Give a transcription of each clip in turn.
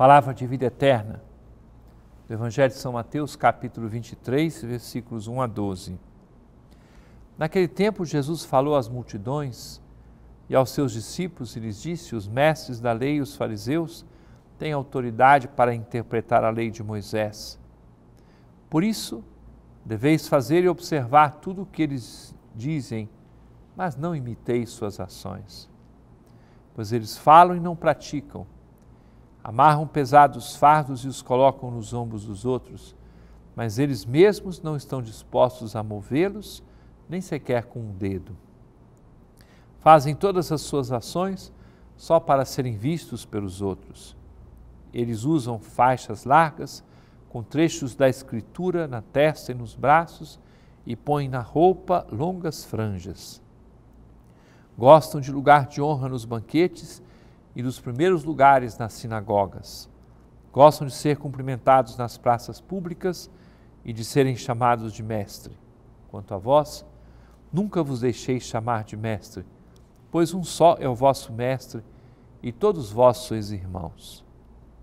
Palavra de vida eterna. Do Evangelho de São Mateus, capítulo 23, versículos 1 a 12. Naquele tempo, Jesus falou às multidões e aos seus discípulos e lhes disse: Os mestres da lei e os fariseus têm autoridade para interpretar a lei de Moisés. Por isso, deveis fazer e observar tudo o que eles dizem, mas não imiteis suas ações, pois eles falam e não praticam Amarram pesados fardos e os colocam nos ombros dos outros, mas eles mesmos não estão dispostos a movê-los, nem sequer com um dedo. Fazem todas as suas ações só para serem vistos pelos outros. Eles usam faixas largas, com trechos da escritura na testa e nos braços, e põem na roupa longas franjas. Gostam de lugar de honra nos banquetes e dos primeiros lugares nas sinagogas. Gostam de ser cumprimentados nas praças públicas e de serem chamados de mestre. Quanto a vós, nunca vos deixeis chamar de mestre, pois um só é o vosso mestre e todos vós sois irmãos.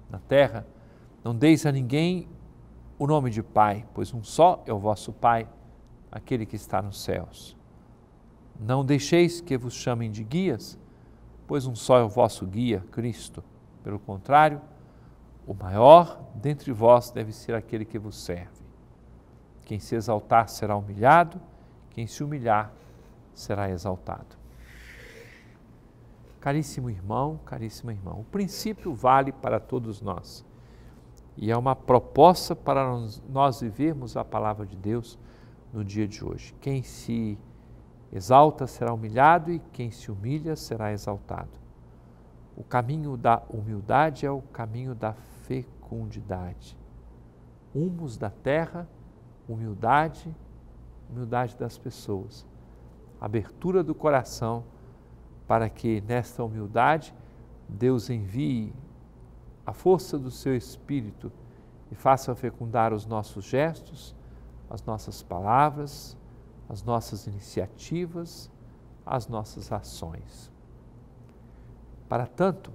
Na terra, não deis a ninguém o nome de Pai, pois um só é o vosso Pai, aquele que está nos céus. Não deixeis que vos chamem de guias, pois um só é o vosso guia, Cristo. Pelo contrário, o maior dentre vós deve ser aquele que vos serve. Quem se exaltar será humilhado, quem se humilhar será exaltado. Caríssimo irmão, caríssima irmã, o princípio vale para todos nós e é uma proposta para nós vivermos a palavra de Deus no dia de hoje. Quem se Exalta será humilhado e quem se humilha será exaltado. O caminho da humildade é o caminho da fecundidade. Humus da terra, humildade, humildade das pessoas. Abertura do coração para que nesta humildade Deus envie a força do seu espírito e faça fecundar os nossos gestos, as nossas palavras, as nossas iniciativas, as nossas ações. Para tanto,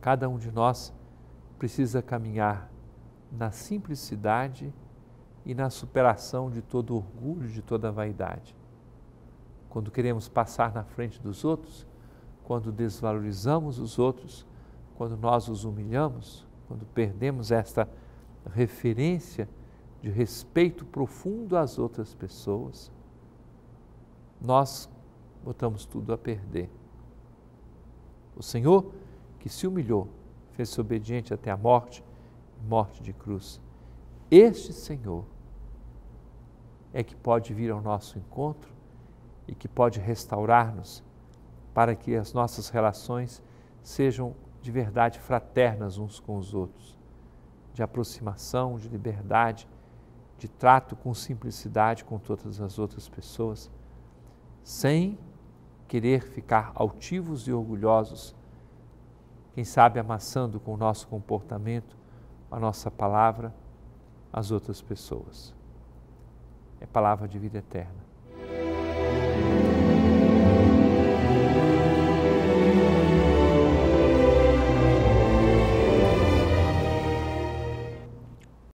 cada um de nós precisa caminhar na simplicidade e na superação de todo orgulho, de toda vaidade. Quando queremos passar na frente dos outros, quando desvalorizamos os outros, quando nós os humilhamos, quando perdemos esta referência de respeito profundo às outras pessoas, nós botamos tudo a perder. O Senhor que se humilhou, fez-se obediente até a morte, morte de cruz. Este Senhor é que pode vir ao nosso encontro e que pode restaurar-nos para que as nossas relações sejam de verdade fraternas uns com os outros, de aproximação, de liberdade, de trato com simplicidade com todas as outras pessoas, sem querer ficar altivos e orgulhosos, quem sabe amassando com o nosso comportamento, a nossa palavra, as outras pessoas. É palavra de vida eterna.